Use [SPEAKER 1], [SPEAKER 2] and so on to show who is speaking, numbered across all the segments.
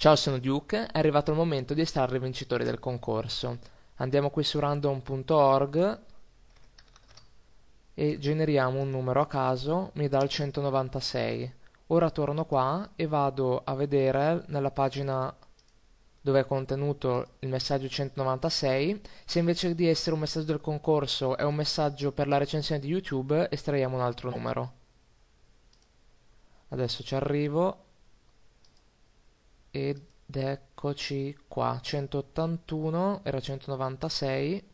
[SPEAKER 1] Ciao, sono Duke è arrivato il momento di estrarre i vincitori del concorso. Andiamo qui su random.org e generiamo un numero a caso, mi dà il 196. Ora torno qua e vado a vedere nella pagina dove è contenuto il messaggio 196, se invece di essere un messaggio del concorso è un messaggio per la recensione di YouTube, estraiamo un altro numero. Adesso ci arrivo, ed eccoci qua 181 era 196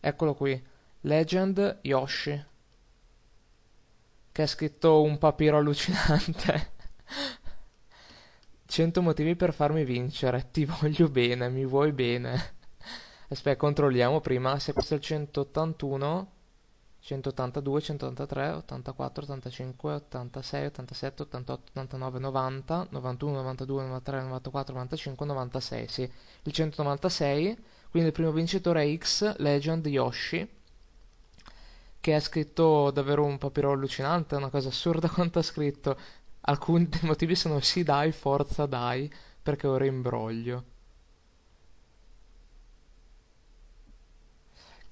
[SPEAKER 1] eccolo qui Legend Yoshi che ha scritto un papiro allucinante 100 motivi per farmi vincere ti voglio bene mi vuoi bene aspetta controlliamo prima se questo è il 181 182, 183, 84, 85, 86, 87, 88, 89, 90, 91, 92, 93, 94, 95, 96, sì. Il 196, quindi il primo vincitore è X Legend Yoshi, che ha scritto davvero un papiro allucinante, una cosa assurda quanto ha scritto. Alcuni dei motivi sono sì dai, forza dai, perché ora imbroglio.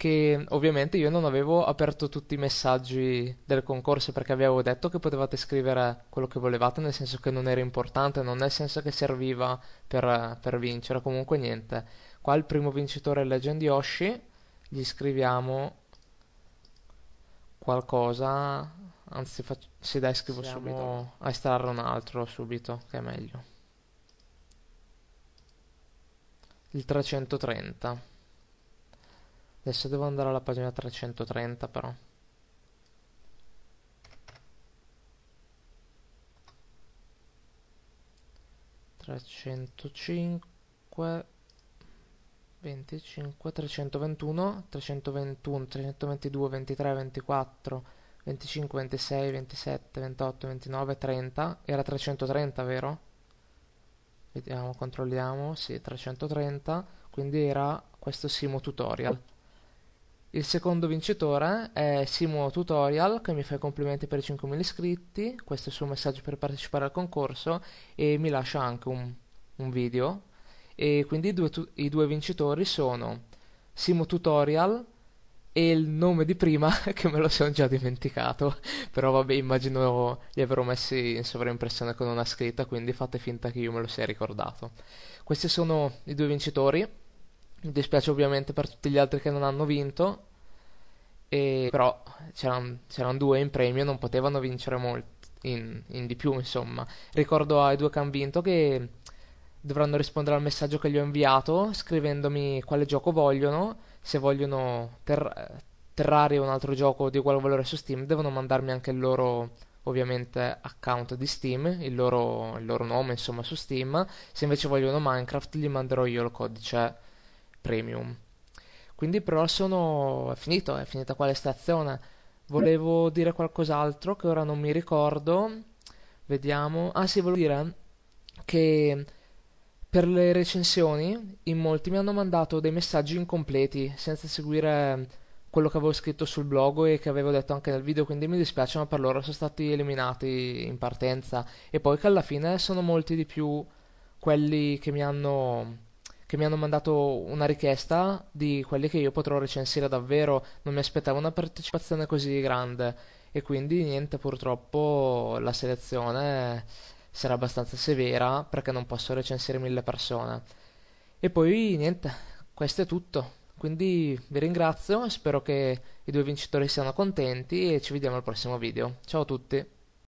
[SPEAKER 1] che ovviamente io non avevo aperto tutti i messaggi del concorso perché avevo detto che potevate scrivere quello che volevate, nel senso che non era importante, non nel senso che serviva per, per vincere, comunque niente. Qua il primo vincitore è Legend Yoshi, gli scriviamo qualcosa, anzi fac- sì dai scrivo Siamo... subito, a estrarre un altro subito, che è meglio. Il 330. Adesso devo andare alla pagina 330 però. Trecentocinque, venticinque, trecentoventuno, trecentoventuno, trecentoventidue, ventitré, ventiquattro, venticinque, ventisei, ventisette, ventotto, ventinove, trenta. Era trecentotrenta, vero? Vediamo, controlliamo. Sì, trecentotrenta. Quindi era questo Simo Tutorial. Il secondo vincitore è Simo Tutorial che mi fa i complimenti per i 5.000 iscritti, questo è il suo messaggio per partecipare al concorso e mi lascia anche un, un video. E quindi i due, tu- i due vincitori sono Simo Tutorial e il nome di prima che me lo sono già dimenticato, però vabbè immagino li avrò messi in sovraimpressione con una scritta, quindi fate finta che io me lo sia ricordato. Questi sono i due vincitori mi dispiace ovviamente per tutti gli altri che non hanno vinto, e, però c'erano, c'eran due in premio, non potevano vincere molto. In, in, di più, insomma. Ricordo ai due che hanno vinto che dovranno rispondere al messaggio che gli ho inviato scrivendomi quale gioco vogliono. Se vogliono ter- Terraria o un altro gioco di uguale valore su Steam, devono mandarmi anche il loro ovviamente account di Steam, il loro, il loro nome insomma su Steam. Se invece vogliono Minecraft, gli manderò io il codice premium. Quindi però sono... è finito, è finita quale stazione. Volevo dire qualcos'altro che ora non mi ricordo. Vediamo. Ah sì, volevo dire che per le recensioni in molti mi hanno mandato dei messaggi incompleti senza seguire quello che avevo scritto sul blog e che avevo detto anche nel video, quindi mi dispiace, ma per loro sono stati eliminati in partenza. E poi che alla fine sono molti di più quelli che mi hanno che mi hanno mandato una richiesta di quelli che io potrò recensire davvero, non mi aspettavo una partecipazione così grande e quindi niente purtroppo la selezione sarà abbastanza severa perché non posso recensire mille persone. E poi niente, questo è tutto. Quindi vi ringrazio spero che i due vincitori siano contenti e ci vediamo al prossimo video. Ciao a tutti!